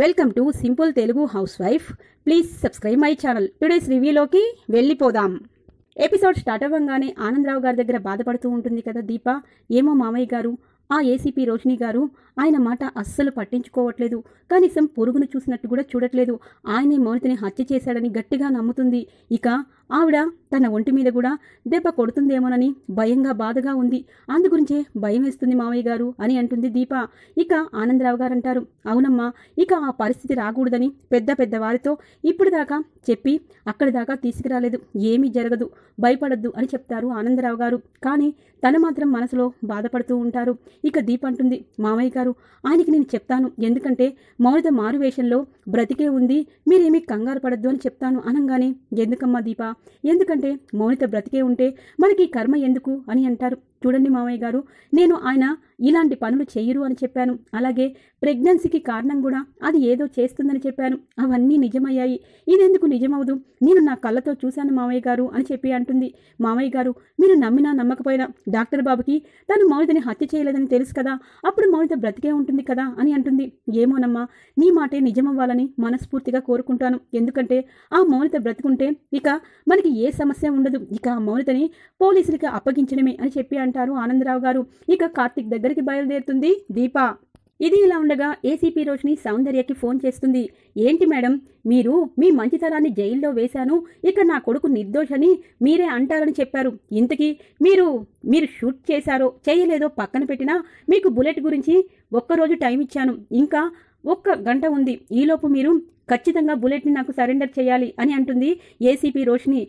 welcome to simple Telugu housewife please subscribe my channel today's రివ్యూలోకి వెళ్ళిపోదాం episode start అవ్వగానే ఆనందరావు గారి దగ్గర బాధపడుతూ ఉంటుంది కదా దీప ఏమో మామయ్య గారు ఆ ఏసీపీ రోషిణి గారు ఆయన మాట అస్సలు పట్టించుకోవట్లేదు కనీసం పొరుగును చూసినట్టు కూడా చూడట్లేదు ఆయనే మౌనితని హత్య చేశాడని గట్టిగా నమ్ముతుంది ఇక ఆవిడ తన ఒంటి మీద కూడా దెబ్బ కొడుతుందేమోనని భయంగా బాధగా ఉంది అందుగురించే భయం వేస్తుంది మామయ్య గారు అని అంటుంది దీప ఇక ఆనందరావు గారు అంటారు అవునమ్మా ఇక ఆ పరిస్థితి రాకూడదని పెద్ద పెద్ద వారితో ఇప్పుడు దాకా చెప్పి అక్కడి దాకా తీసుకురాలేదు ఏమీ జరగదు భయపడద్దు అని చెప్తారు ఆనందరావు గారు కానీ తన మాత్రం మనసులో బాధపడుతూ ఉంటారు ఇక దీప అంటుంది మామయ్య గారు ఆయనకి నేను చెప్తాను ఎందుకంటే మౌనిత మారువేషంలో బ్రతికే ఉంది మీరేమీ కంగారు పడద్దు అని చెప్తాను అనంగానే ఎందుకమ్మా దీప ఎందుకంటే ఎందుకంటే మౌనిత బ్రతికే ఉంటే మనకి కర్మ ఎందుకు అని అంటారు చూడండి మామయ్య గారు నేను ఆయన ఇలాంటి పనులు చేయరు అని చెప్పాను అలాగే ప్రెగ్నెన్సీకి కారణం కూడా అది ఏదో చేస్తుందని చెప్పాను అవన్నీ నిజమయ్యాయి ఇదెందుకు నిజమవదు నేను నా కళ్ళతో చూశాను మామయ్య గారు అని చెప్పి అంటుంది మామయ్య గారు మీరు నమ్మినా నమ్మకపోయినా డాక్టర్ బాబుకి తను మౌనితని హత్య చేయలేదని తెలుసు కదా అప్పుడు మౌనిత బ్రతికే ఉంటుంది కదా అని అంటుంది ఏమోనమ్మా నీ మాటే నిజమవ్వాలని మనస్ఫూర్తిగా కోరుకుంటాను ఎందుకంటే ఆ మౌనిత బ్రతుకుంటే ఇక మనకి ఏ సమస్య ఉండదు ఇక ఆ మౌనితని పోలీసులకి అప్పగించడమే అని చెప్పి అంటారు ఆనందరావు గారు ఇక కార్తిక్ దగ్గరికి బయలుదేరుతుంది దీప ఇది ఇలా ఉండగా ఏసీపీ రోషిని సౌందర్యకి ఫోన్ చేస్తుంది ఏంటి మేడం మీరు మీ మంచితనాన్ని జైల్లో వేశాను ఇక నా కొడుకు నిర్దోషని మీరే అంటారని చెప్పారు ఇంతకీ మీరు మీరు షూట్ చేశారో చేయలేదో పక్కన పెట్టినా మీకు బుల్లెట్ గురించి ఒక్కరోజు టైం ఇచ్చాను ఇంకా ఒక్క గంట ఉంది ఈలోపు మీరు ఖచ్చితంగా బుల్లెట్ని నాకు సరెండర్ చేయాలి అని అంటుంది ఏసీపీ రోషిని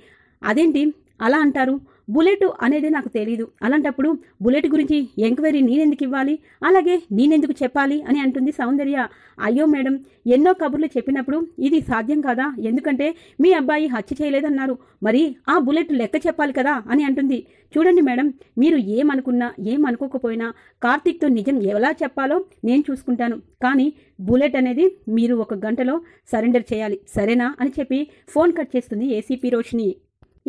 అదేంటి అలా అంటారు బుల్లెట్ అనేది నాకు తెలియదు అలాంటప్పుడు బుల్లెట్ గురించి ఎంక్వైరీ నేనెందుకు ఇవ్వాలి అలాగే నేనెందుకు చెప్పాలి అని అంటుంది సౌందర్య అయ్యో మేడం ఎన్నో కబుర్లు చెప్పినప్పుడు ఇది సాధ్యం కాదా ఎందుకంటే మీ అబ్బాయి హత్య చేయలేదన్నారు మరి ఆ బుల్లెట్ లెక్క చెప్పాలి కదా అని అంటుంది చూడండి మేడం మీరు ఏమనుకున్నా ఏమనుకోకపోయినా కార్తీక్తో నిజం ఎలా చెప్పాలో నేను చూసుకుంటాను కానీ బుల్లెట్ అనేది మీరు ఒక గంటలో సరెండర్ చేయాలి సరేనా అని చెప్పి ఫోన్ కట్ చేస్తుంది ఏసీపీ రోషిని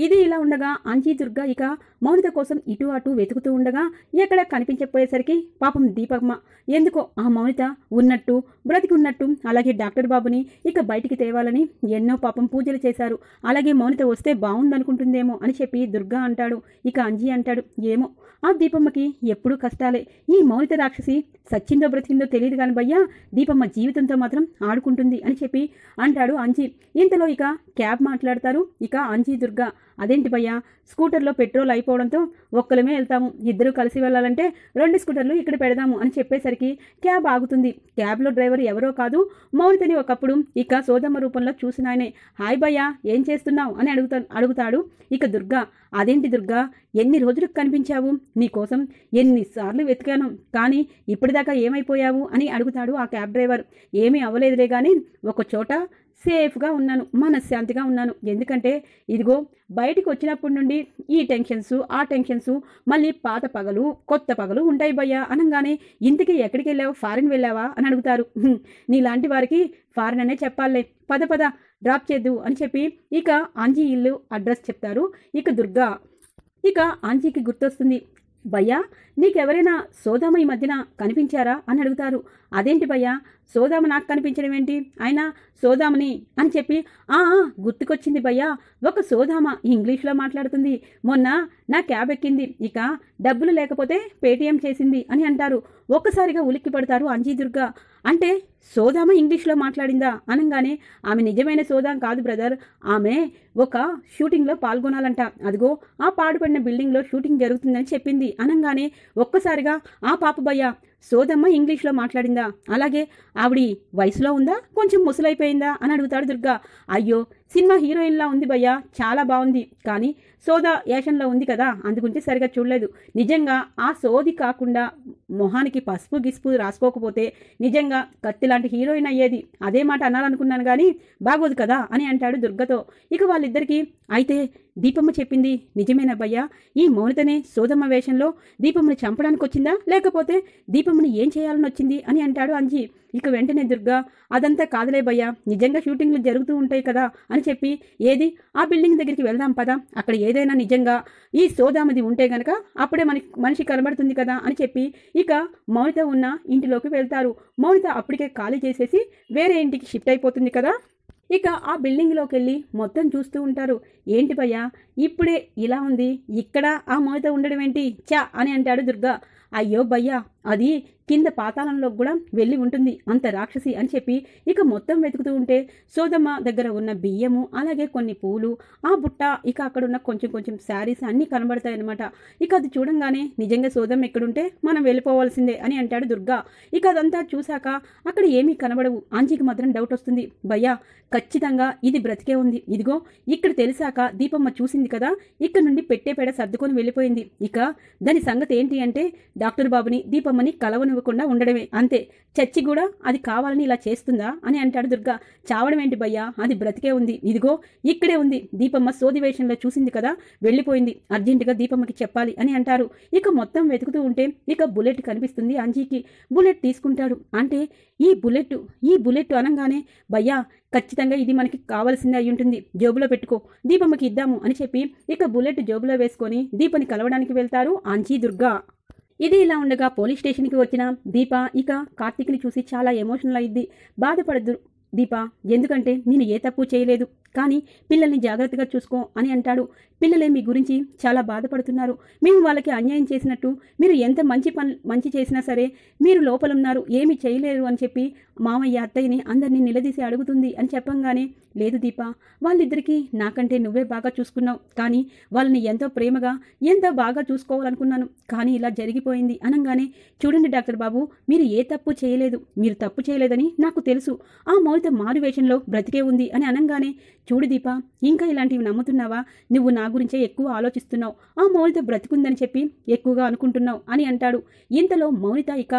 ఇది ఇలా ఉండగా అంజీ దుర్గ ఇక మౌనిత కోసం ఇటు అటు వెతుకుతూ ఉండగా ఎక్కడ కనిపించకపోయేసరికి పాపం దీపమ్మ ఎందుకో ఆ మౌనిత ఉన్నట్టు బ్రతికి ఉన్నట్టు అలాగే డాక్టర్ బాబుని ఇక బయటికి తేవాలని ఎన్నో పాపం పూజలు చేశారు అలాగే మౌనిత వస్తే బాగుందనుకుంటుందేమో అని చెప్పి దుర్గ అంటాడు ఇక అంజీ అంటాడు ఏమో ఆ దీపమ్మకి ఎప్పుడూ కష్టాలే ఈ మౌనిత రాక్షసి సచ్చిందో బ్రతికిందో తెలియదు కానీ భయ్యా దీపమ్మ జీవితంతో మాత్రం ఆడుకుంటుంది అని చెప్పి అంటాడు అంజీ ఇంతలో ఇక క్యాబ్ మాట్లాడతారు ఇక అంజీ దుర్గా అదేంటి భయ్యా స్కూటర్లో పెట్రోల్ అయిపోవడంతో ఒక్కలమే వెళ్తాము ఇద్దరు కలిసి వెళ్ళాలంటే రెండు స్కూటర్లు ఇక్కడ పెడదాము అని చెప్పేసరికి క్యాబ్ ఆగుతుంది క్యాబ్లో డ్రైవర్ ఎవరో కాదు మౌనితని ఒకప్పుడు ఇక సోదమ్మ రూపంలో చూసిన ఆయనే హాయ్ భయ్యా ఏం చేస్తున్నావు అని అడుగుతా అడుగుతాడు ఇక దుర్గా అదేంటి దుర్గా ఎన్ని రోజులకు కనిపించావు నీకోసం ఎన్నిసార్లు వెతికాను కానీ ఇప్పుడు ఇందాక ఏమైపోయావు అని అడుగుతాడు ఆ క్యాబ్ డ్రైవర్ ఏమీ అవ్వలేదులే కానీ ఒక చోట సేఫ్గా ఉన్నాను మనశ్శాంతిగా ఉన్నాను ఎందుకంటే ఇదిగో బయటికి వచ్చినప్పటి నుండి ఈ టెన్షన్సు ఆ టెన్షన్సు మళ్ళీ పాత పగలు కొత్త పగలు ఉంటాయి భయ్యా అనగానే ఇంతకీ ఎక్కడికి వెళ్ళావు ఫారిన్ వెళ్ళావా అని అడుగుతారు నీలాంటి వారికి ఫారిన్ అనే చెప్పాలే పద పద డ్రాప్ చేద్దు అని చెప్పి ఇక ఆంజీ ఇల్లు అడ్రస్ చెప్తారు ఇక దుర్గా ఇక ఆంజీకి గుర్తొస్తుంది భయ్యా నీకెవరైనా సోదామ ఈ మధ్యన కనిపించారా అని అడుగుతారు అదేంటి భయ్యా సోదాము నాకు కనిపించడం ఏంటి ఆయన సోదాముని అని చెప్పి ఆ గుర్తుకొచ్చింది భయ్యా ఒక సోదామ ఇంగ్లీష్లో మాట్లాడుతుంది మొన్న నా క్యాబ్ ఎక్కింది ఇక డబ్బులు లేకపోతే పేటీఎం చేసింది అని అంటారు ఒక్కసారిగా ఉలిక్కి పడతారు అంజీదుర్గా అంటే సోదామ ఇంగ్లీష్లో మాట్లాడిందా అనగానే ఆమె నిజమైన సోదాం కాదు బ్రదర్ ఆమె ఒక షూటింగ్లో పాల్గొనాలంట అదిగో ఆ పాడుపడిన బిల్డింగ్లో షూటింగ్ జరుగుతుందని చెప్పింది అనగానే ఒక్కసారిగా ఆ పాప భయ్యా సోదమ్మ ఇంగ్లీష్లో మాట్లాడిందా అలాగే ఆవిడి వయసులో ఉందా కొంచెం ముసలైపోయిందా అని అడుగుతాడు దుర్గా అయ్యో సినిమా హీరోయిన్లా ఉంది భయ్యా చాలా బాగుంది కానీ సోదా యాషన్లో ఉంది కదా అందుకుంటే సరిగా చూడలేదు నిజంగా ఆ సోది కాకుండా మొహానికి పసుపు గిసుపు రాసుకోకపోతే నిజంగా కత్తి లాంటి హీరోయిన్ అయ్యేది అదే మాట అనాలనుకున్నాను కానీ బాగోదు కదా అని అంటాడు దుర్గతో ఇక వాళ్ళిద్దరికీ అయితే దీపమ్మ చెప్పింది నిజమేనబ్బయ్యా ఈ మౌనితనే సోదమ్మ వేషంలో దీపమ్మని చంపడానికి వచ్చిందా లేకపోతే దీపమ్మని ఏం చేయాలని వచ్చింది అని అంటాడు అంజీ ఇక వెంటనే దుర్గా అదంతా కాదులే భయ్యా నిజంగా షూటింగ్లు జరుగుతూ ఉంటాయి కదా అని చెప్పి ఏది ఆ బిల్డింగ్ దగ్గరికి వెళ్దాం పదా అక్కడ ఏదైనా నిజంగా ఈ సోదామది ఉంటే గనక అప్పుడే మనకి మనిషి కనబడుతుంది కదా అని చెప్పి ఇక మౌనిత ఉన్న ఇంటిలోకి వెళ్తారు మౌనిత అప్పటికే ఖాళీ చేసేసి వేరే ఇంటికి షిఫ్ట్ అయిపోతుంది కదా ఇక ఆ బిల్డింగ్లోకి వెళ్ళి మొత్తం చూస్తూ ఉంటారు ఏంటి భయ్యా ఇప్పుడే ఇలా ఉంది ఇక్కడ ఆ మౌనిత ఉండడం ఏంటి చా అని అంటాడు దుర్గా అయ్యో భయ్యా అది కింద పాతాళంలో కూడా వెళ్ళి ఉంటుంది అంత రాక్షసి అని చెప్పి ఇక మొత్తం వెతుకుతూ ఉంటే సోదమ్మ దగ్గర ఉన్న బియ్యము అలాగే కొన్ని పూలు ఆ బుట్ట ఇక అక్కడ ఉన్న కొంచెం కొంచెం శారీస్ అన్నీ కనబడతాయన్నమాట ఇక అది చూడంగానే నిజంగా సోదమ్మ ఎక్కడుంటే మనం వెళ్ళిపోవాల్సిందే అని అంటాడు దుర్గా ఇక అదంతా చూశాక అక్కడ ఏమీ కనబడవు ఆంజీకి మాత్రం డౌట్ వస్తుంది భయ్యా ఖచ్చితంగా ఇది బ్రతికే ఉంది ఇదిగో ఇక్కడ తెలిసాక దీపమ్మ చూసింది కదా ఇక్కడ నుండి పెట్టే పేడ సర్దుకొని వెళ్ళిపోయింది ఇక దాని సంగతి ఏంటి అంటే డాక్టర్ బాబుని దీపమ్మని కలవను ఇవ్వకుండా ఉండడమే అంతే చచ్చి కూడా అది కావాలని ఇలా చేస్తుందా అని అంటాడు దుర్గా చావడం ఏంటి భయ్యా అది బ్రతికే ఉంది ఇదిగో ఇక్కడే ఉంది దీపమ్మ సోది వేషంలో చూసింది కదా వెళ్ళిపోయింది అర్జెంటుగా దీపమ్మకి చెప్పాలి అని అంటారు ఇక మొత్తం వెతుకుతూ ఉంటే ఇక బుల్లెట్ కనిపిస్తుంది అంజీకి బుల్లెట్ తీసుకుంటాడు అంటే ఈ బుల్లెట్ ఈ బుల్లెట్ అనగానే భయ్యా ఖచ్చితంగా ఇది మనకి కావాల్సింది అయి ఉంటుంది జోబులో పెట్టుకో దీపమ్మకి ఇద్దాము అని చెప్పి ఇక బుల్లెట్ జోబులో వేసుకొని దీపని కలవడానికి వెళ్తారు ఆంజీ దుర్గా ఇది ఇలా ఉండగా పోలీస్ స్టేషన్కి వచ్చిన దీప ఇక కార్తీక్ని చూసి చాలా ఎమోషనల్ అయింది బాధపడద్దు దీప ఎందుకంటే నేను ఏ తప్పు చేయలేదు కానీ పిల్లల్ని జాగ్రత్తగా చూసుకో అని అంటాడు పిల్లలే మీ గురించి చాలా బాధపడుతున్నారు మేము వాళ్ళకి అన్యాయం చేసినట్టు మీరు ఎంత మంచి పని మంచి చేసినా సరే మీరు లోపలున్నారు ఏమి చేయలేరు అని చెప్పి మామయ్య అత్తయ్యని అందరినీ నిలదీసి అడుగుతుంది అని చెప్పంగానే లేదు దీప వాళ్ళిద్దరికీ నాకంటే నువ్వే బాగా చూసుకున్నావు కానీ వాళ్ళని ఎంతో ప్రేమగా ఎంతో బాగా చూసుకోవాలనుకున్నాను కానీ ఇలా జరిగిపోయింది అనగానే చూడండి డాక్టర్ బాబు మీరు ఏ తప్పు చేయలేదు మీరు తప్పు చేయలేదని నాకు తెలుసు ఆ మౌలిత మారువేషంలో బ్రతికే ఉంది అని అనగానే చూడు దీప ఇంకా ఇలాంటివి నమ్ముతున్నావా నువ్వు నా గురించే ఎక్కువ ఆలోచిస్తున్నావు ఆ మౌనిత బ్రతికుందని చెప్పి ఎక్కువగా అనుకుంటున్నావు అని అంటాడు ఇంతలో మౌనిత ఇక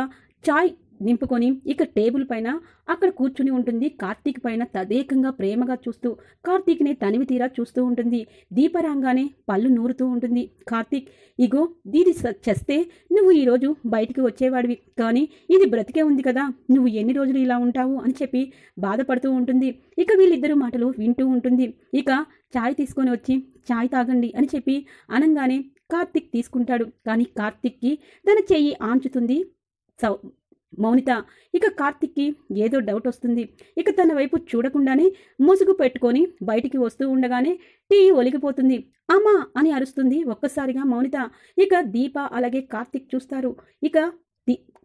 చాయ్ నింపుకొని ఇక టేబుల్ పైన అక్కడ కూర్చుని ఉంటుంది కార్తీక్ పైన తదేకంగా ప్రేమగా చూస్తూ కార్తీక్ని తనివి తీరా చూస్తూ ఉంటుంది దీపరాంగానే పళ్ళు నూరుతూ ఉంటుంది కార్తీక్ ఇగో దీని చేస్తే నువ్వు ఈరోజు బయటికి వచ్చేవాడివి కానీ ఇది బ్రతికే ఉంది కదా నువ్వు ఎన్ని రోజులు ఇలా ఉంటావు అని చెప్పి బాధపడుతూ ఉంటుంది ఇక వీళ్ళిద్దరు మాటలు వింటూ ఉంటుంది ఇక ఛాయ్ తీసుకొని వచ్చి ఛాయ్ తాగండి అని చెప్పి అనంగానే కార్తిక్ తీసుకుంటాడు కానీ కార్తిక్కి తన చెయ్యి ఆంచుతుంది సౌ మౌనిత ఇక కార్తిక్కి ఏదో డౌట్ వస్తుంది ఇక తన వైపు చూడకుండానే ముసుగు పెట్టుకొని బయటికి వస్తూ ఉండగానే టీ ఒలిగిపోతుంది అమ్మా అని అరుస్తుంది ఒక్కసారిగా మౌనిత ఇక దీప అలాగే కార్తిక్ చూస్తారు ఇక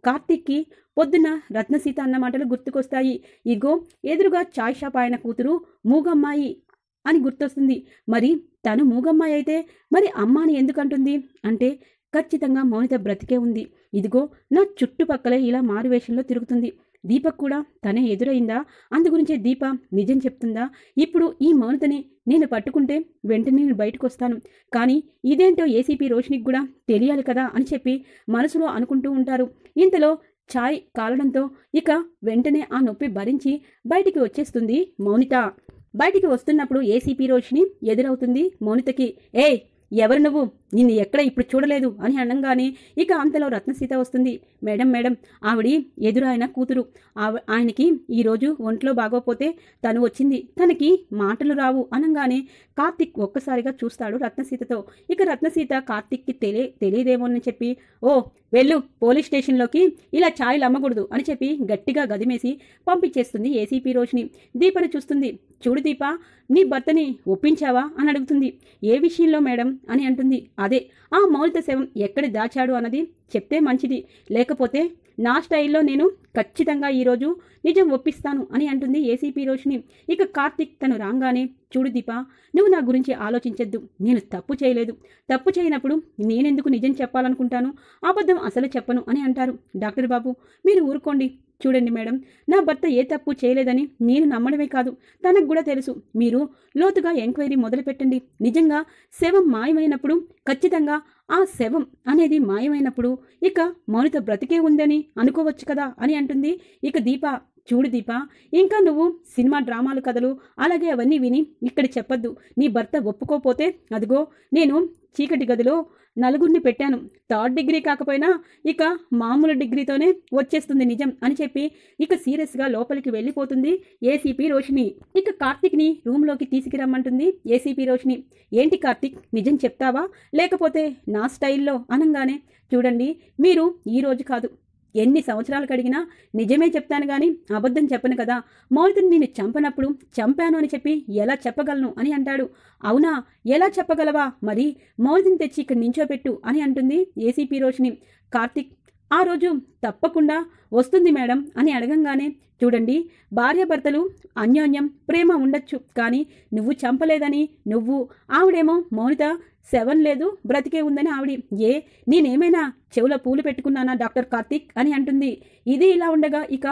కార్తిక్కి పొద్దున రత్నసీత అన్న మాటలు గుర్తుకొస్తాయి ఇగో ఎదురుగా చాయ్ షాప్ ఆయన కూతురు మూగమ్మాయి అని గుర్తొస్తుంది మరి తను మూగమ్మాయి అయితే మరి అమ్మాని ఎందుకంటుంది అంటే ఖచ్చితంగా మౌనిత బ్రతికే ఉంది ఇదిగో నా చుట్టుపక్కలే ఇలా మారువేషంలో తిరుగుతుంది దీపక్ కూడా తనే ఎదురైందా అందుగురించే దీప నిజం చెప్తుందా ఇప్పుడు ఈ మౌనతని నేను పట్టుకుంటే వెంటనే నేను బయటకు వస్తాను కానీ ఇదేంటో ఏసీపీ రోషినికి కూడా తెలియాలి కదా అని చెప్పి మనసులో అనుకుంటూ ఉంటారు ఇంతలో ఛాయ్ కాలడంతో ఇక వెంటనే ఆ నొప్పి భరించి బయటికి వచ్చేస్తుంది మౌనిత బయటికి వస్తున్నప్పుడు ఏసీపీ రోషిని ఎదురవుతుంది మౌనితకి ఏయ్ ఎవరు నువ్వు నిన్ను ఎక్కడ ఇప్పుడు చూడలేదు అని అనగానే ఇక అంతలో రత్నసీత వస్తుంది మేడం మేడం ఆవిడి ఎదురాయన కూతురు ఆయనకి ఈరోజు ఒంట్లో బాగోపోతే తను వచ్చింది తనకి మాటలు రావు అనగానే కార్తిక్ ఒక్కసారిగా చూస్తాడు రత్నసీతతో ఇక రత్నసీత కార్తిక్కి తెలియ తెలియదేమోనని చెప్పి ఓ వెళ్ళు పోలీస్ స్టేషన్లోకి ఇలా ఛాయలు అమ్మకూడదు అని చెప్పి గట్టిగా గదిమేసి పంపించేస్తుంది ఏసీపీ రోషిని దీపను చూస్తుంది చూడు దీప నీ భర్తని ఒప్పించావా అని అడుగుతుంది ఏ విషయంలో మేడం అని అంటుంది అదే ఆ మౌలిత శవం ఎక్కడ దాచాడు అన్నది చెప్తే మంచిది లేకపోతే నా స్టైల్లో నేను ఖచ్చితంగా ఈరోజు నిజం ఒప్పిస్తాను అని అంటుంది ఏసీపీ రోషిని ఇక కార్తిక్ తను రాగానే చూడు దీప నువ్వు నా గురించి ఆలోచించద్దు నేను తప్పు చేయలేదు తప్పు చేయనప్పుడు నేనెందుకు నిజం చెప్పాలనుకుంటాను అబద్ధం అసలు చెప్పను అని అంటారు డాక్టర్ బాబు మీరు ఊరుకోండి చూడండి మేడం నా భర్త ఏ తప్పు చేయలేదని నేను నమ్మడమే కాదు తనకు కూడా తెలుసు మీరు లోతుగా ఎంక్వైరీ మొదలుపెట్టండి నిజంగా శవం మాయమైనప్పుడు ఖచ్చితంగా ఆ శవం అనేది మాయమైనప్పుడు ఇక మౌనిత బ్రతికే ఉందని అనుకోవచ్చు కదా అని అంటుంది ఇక దీప చూడు దీప ఇంకా నువ్వు సినిమా డ్రామాలు కథలు అలాగే అవన్నీ విని ఇక్కడ చెప్పద్దు నీ భర్త ఒప్పుకోపోతే అదిగో నేను చీకటి గదిలో నలుగురిని పెట్టాను థర్డ్ డిగ్రీ కాకపోయినా ఇక మామూలు డిగ్రీతోనే వచ్చేస్తుంది నిజం అని చెప్పి ఇక సీరియస్గా లోపలికి వెళ్ళిపోతుంది ఏసీపీ రోషిణి ఇక కార్తిక్ని రూమ్లోకి తీసుకురమ్మంటుంది ఏసీపీ రోషిణి ఏంటి కార్తిక్ నిజం చెప్తావా లేకపోతే నా స్టైల్లో అనంగానే చూడండి మీరు ఈరోజు కాదు ఎన్ని సంవత్సరాలు కడిగినా నిజమే చెప్తాను కానీ అబద్ధం చెప్పను కదా మౌలితను నేను చంపనప్పుడు చంపాను అని చెప్పి ఎలా చెప్పగలను అని అంటాడు అవునా ఎలా చెప్పగలవా మరి మౌలితని తెచ్చి ఇక్కడ నించోపెట్టు అని అంటుంది ఏసీపీ రోషిని కార్తిక్ ఆ రోజు తప్పకుండా వస్తుంది మేడం అని అడగంగానే చూడండి భార్యాభర్తలు అన్యోన్యం ప్రేమ ఉండొచ్చు కానీ నువ్వు చంపలేదని నువ్వు ఆవిడేమో మౌనిత సెవెన్ లేదు బ్రతికే ఉందని ఆవిడ ఏ నేనేమైనా చెవుల పూలు పెట్టుకున్నానా డాక్టర్ కార్తిక్ అని అంటుంది ఇది ఇలా ఉండగా ఇక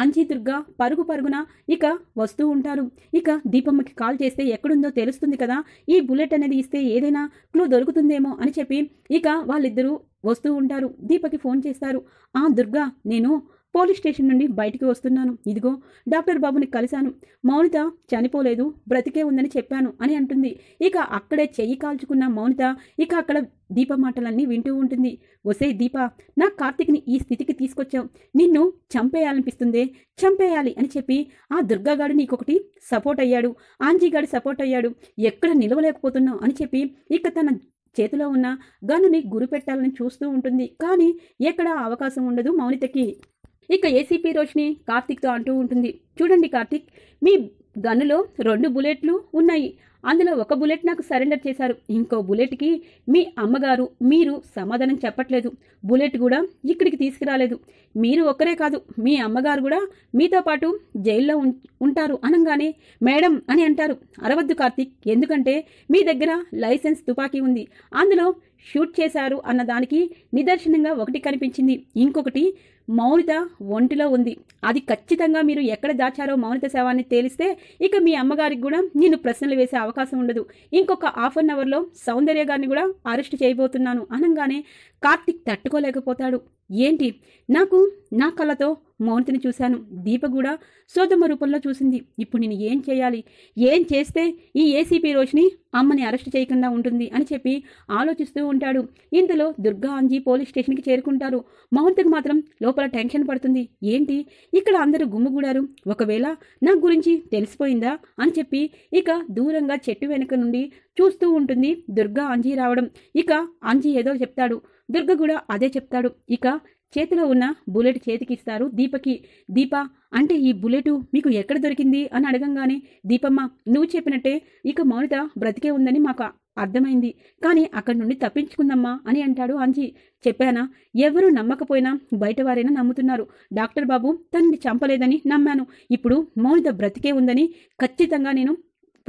ఆంచీదుర్గ పరుగు పరుగున ఇక వస్తూ ఉంటారు ఇక దీపమ్మకి కాల్ చేస్తే ఎక్కడుందో తెలుస్తుంది కదా ఈ బుల్లెట్ అనేది ఇస్తే ఏదైనా క్లూ దొరుకుతుందేమో అని చెప్పి ఇక వాళ్ళిద్దరూ వస్తూ ఉంటారు దీపకి ఫోన్ చేస్తారు ఆ దుర్గా నేను పోలీస్ స్టేషన్ నుండి బయటికి వస్తున్నాను ఇదిగో డాక్టర్ బాబుని కలిశాను మౌనిత చనిపోలేదు బ్రతికే ఉందని చెప్పాను అని అంటుంది ఇక అక్కడే చెయ్యి కాల్చుకున్న మౌనిత ఇక అక్కడ దీప మాటలన్నీ వింటూ ఉంటుంది ఒసే దీప నా కార్తిక్ని ఈ స్థితికి తీసుకొచ్చావు నిన్ను చంపేయాలనిపిస్తుందే చంపేయాలి అని చెప్పి ఆ దుర్గాగాడు నీకొకటి సపోర్ట్ అయ్యాడు ఆంజీగాడు సపోర్ట్ అయ్యాడు ఎక్కడ నిలవలేకపోతున్నావు అని చెప్పి ఇక తన చేతిలో ఉన్న గనుని గురిపెట్టాలని చూస్తూ ఉంటుంది కానీ ఎక్కడ అవకాశం ఉండదు మౌనితకి ఇక ఏసీపీ రోషిని కార్తిక్తో అంటూ ఉంటుంది చూడండి కార్తిక్ మీ గన్నులో రెండు బుల్లెట్లు ఉన్నాయి అందులో ఒక బుల్లెట్ నాకు సరెండర్ చేశారు ఇంకో బుల్లెట్కి మీ అమ్మగారు మీరు సమాధానం చెప్పట్లేదు బుల్లెట్ కూడా ఇక్కడికి తీసుకురాలేదు మీరు ఒక్కరే కాదు మీ అమ్మగారు కూడా మీతో పాటు జైల్లో ఉంటారు అనగానే మేడం అని అంటారు అరవద్దు కార్తిక్ ఎందుకంటే మీ దగ్గర లైసెన్స్ తుపాకీ ఉంది అందులో షూట్ చేశారు అన్న దానికి నిదర్శనంగా ఒకటి కనిపించింది ఇంకొకటి మౌనిత ఒంటిలో ఉంది అది ఖచ్చితంగా మీరు ఎక్కడ దాచారో మౌనిత శవాన్ని తేలిస్తే ఇక మీ అమ్మగారికి కూడా నేను ప్రశ్నలు వేసే అవకాశం ఉండదు ఇంకొక హాఫ్ అన్ అవర్లో సౌందర్య గారిని కూడా అరెస్ట్ చేయబోతున్నాను అనగానే కార్తిక్ తట్టుకోలేకపోతాడు ఏంటి నాకు నా కళ్ళతో మౌనితని చూశాను దీప కూడా సోదమ్మ రూపంలో చూసింది ఇప్పుడు నేను ఏం చేయాలి ఏం చేస్తే ఈ ఏసీపీ రోషిని అమ్మని అరెస్ట్ చేయకుండా ఉంటుంది అని చెప్పి ఆలోచిస్తూ ఉంటాడు ఇందులో దుర్గా అంజీ పోలీస్ స్టేషన్కి చేరుకుంటారు మౌనితకు మాత్రం లోపల టెన్షన్ పడుతుంది ఏంటి ఇక్కడ అందరూ గుమ్ముగూడారు ఒకవేళ నా గురించి తెలిసిపోయిందా అని చెప్పి ఇక దూరంగా చెట్టు వెనుక నుండి చూస్తూ ఉంటుంది దుర్గా అంజీ రావడం ఇక అంజీ ఏదో చెప్తాడు దుర్గ కూడా అదే చెప్తాడు ఇక చేతిలో ఉన్న బుల్లెట్ చేతికి ఇస్తారు దీపకి దీప అంటే ఈ బుల్లెటు మీకు ఎక్కడ దొరికింది అని అడగంగానే దీపమ్మ నువ్వు చెప్పినట్టే ఇక మౌనిత బ్రతికే ఉందని మాకు అర్థమైంది కానీ అక్కడి నుండి తప్పించుకుందమ్మా అని అంటాడు అంజీ చెప్పానా ఎవరు నమ్మకపోయినా బయటవారైనా నమ్ముతున్నారు డాక్టర్ బాబు తనని చంపలేదని నమ్మాను ఇప్పుడు మౌనిత బ్రతికే ఉందని ఖచ్చితంగా నేను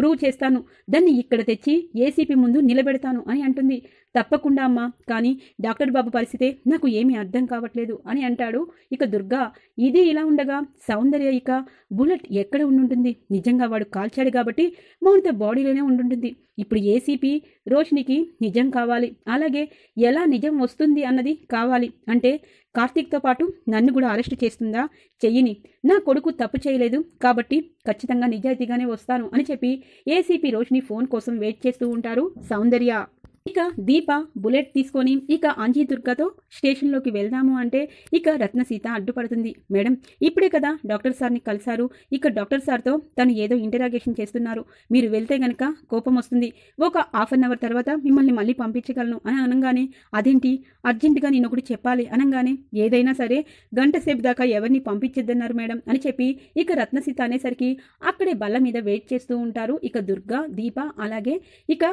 ప్రూవ్ చేస్తాను దాన్ని ఇక్కడ తెచ్చి ఏసీపీ ముందు నిలబెడతాను అని అంటుంది తప్పకుండా అమ్మా కానీ డాక్టర్ బాబు పరిస్థితే నాకు ఏమీ అర్థం కావట్లేదు అని అంటాడు ఇక దుర్గా ఇది ఇలా ఉండగా సౌందర్య ఇక బుల్లెట్ ఎక్కడ ఉండుంటుంది నిజంగా వాడు కాల్చాడు కాబట్టి మౌనిత బాడీలోనే ఉండుంటుంది ఇప్పుడు ఏసీపీ రోషినికి నిజం కావాలి అలాగే ఎలా నిజం వస్తుంది అన్నది కావాలి అంటే కార్తీక్తో పాటు నన్ను కూడా అరెస్ట్ చేస్తుందా చెయ్యిని నా కొడుకు తప్పు చేయలేదు కాబట్టి ఖచ్చితంగా నిజాయితీగానే వస్తాను అని చెప్పి ఏసీపీ రోషిని ఫోన్ కోసం వెయిట్ చేస్తూ ఉంటారు సౌందర్య ఇక దీప బుల్లెట్ తీసుకొని ఇక అంజీ దుర్గతో స్టేషన్లోకి వెళ్దాము అంటే ఇక రత్నసీత అడ్డుపడుతుంది మేడం ఇప్పుడే కదా డాక్టర్ సార్ని కలిశారు ఇక డాక్టర్ సార్తో తను ఏదో ఇంటరాగేషన్ చేస్తున్నారు మీరు వెళ్తే గనక కోపం వస్తుంది ఒక హాఫ్ అన్ అవర్ తర్వాత మిమ్మల్ని మళ్ళీ పంపించగలను అని అనగానే అదేంటి అర్జెంటుగా నేను ఒకటి చెప్పాలి అనగానే ఏదైనా సరే గంట సేపు దాకా ఎవరిని పంపించద్దన్నారు మేడం అని చెప్పి ఇక రత్న సీత అనేసరికి అక్కడే బల్ల మీద వెయిట్ చేస్తూ ఉంటారు ఇక దుర్గా దీప అలాగే ఇక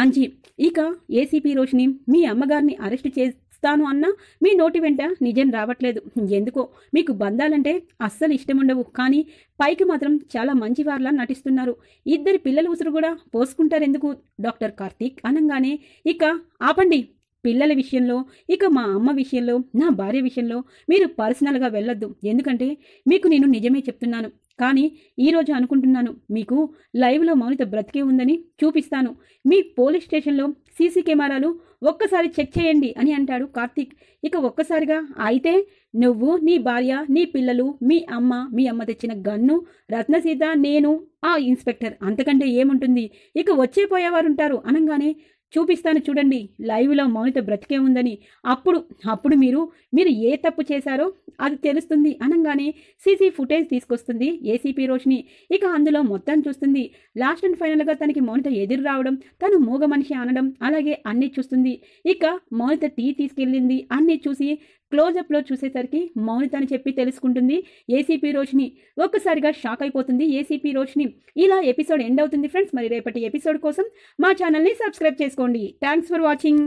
అంజీ ఇక ఏసీపీ రోషిని మీ అమ్మగారిని అరెస్ట్ చేస్తాను అన్నా మీ నోటి వెంట నిజం రావట్లేదు ఎందుకో మీకు బంధాలంటే అస్సలు ఇష్టం ఉండవు కానీ పైకి మాత్రం చాలా మంచివారిలా నటిస్తున్నారు ఇద్దరి పిల్లల ఉసురు కూడా పోసుకుంటారెందుకు డాక్టర్ కార్తీక్ అనగానే ఇక ఆపండి పిల్లల విషయంలో ఇక మా అమ్మ విషయంలో నా భార్య విషయంలో మీరు పర్సనల్గా వెళ్ళొద్దు ఎందుకంటే మీకు నేను నిజమే చెప్తున్నాను కానీ ఈరోజు అనుకుంటున్నాను మీకు లైవ్లో మౌనిత బ్రతికే ఉందని చూపిస్తాను మీ పోలీస్ స్టేషన్లో సీసీ కెమెరాలు ఒక్కసారి చెక్ చేయండి అని అంటాడు కార్తీక్ ఇక ఒక్కసారిగా అయితే నువ్వు నీ భార్య నీ పిల్లలు మీ అమ్మ మీ అమ్మ తెచ్చిన గన్ను రత్నసీత నేను ఆ ఇన్స్పెక్టర్ అంతకంటే ఏముంటుంది ఇక వచ్చే పోయేవారుంటారు అనగానే చూపిస్తాను చూడండి లైవ్లో మౌనిత బ్రతికే ఉందని అప్పుడు అప్పుడు మీరు మీరు ఏ తప్పు చేశారో అది తెలుస్తుంది అనగానే సీసీ ఫుటేజ్ తీసుకొస్తుంది ఏసీపీ రోషిని ఇక అందులో మొత్తం చూస్తుంది లాస్ట్ అండ్ ఫైనల్గా తనకి మౌనిత ఎదురు రావడం తను మూగ మనిషి అనడం అలాగే అన్నీ చూస్తుంది ఇక మౌనిత టీ తీసుకెళ్ళింది అన్నీ చూసి క్లోజప్లో చూసేసరికి మౌనితని చెప్పి తెలుసుకుంటుంది ఏసీపీ రోషిని ఒక్కసారిగా షాక్ అయిపోతుంది ఏసీపీ రోషిని ఇలా ఎపిసోడ్ ఎండ్ అవుతుంది ఫ్రెండ్స్ మరి రేపటి ఎపిసోడ్ కోసం మా ఛానల్ని సబ్స్క్రైబ్ చేసుకోండి థ్యాంక్స్ ఫర్ వాచింగ్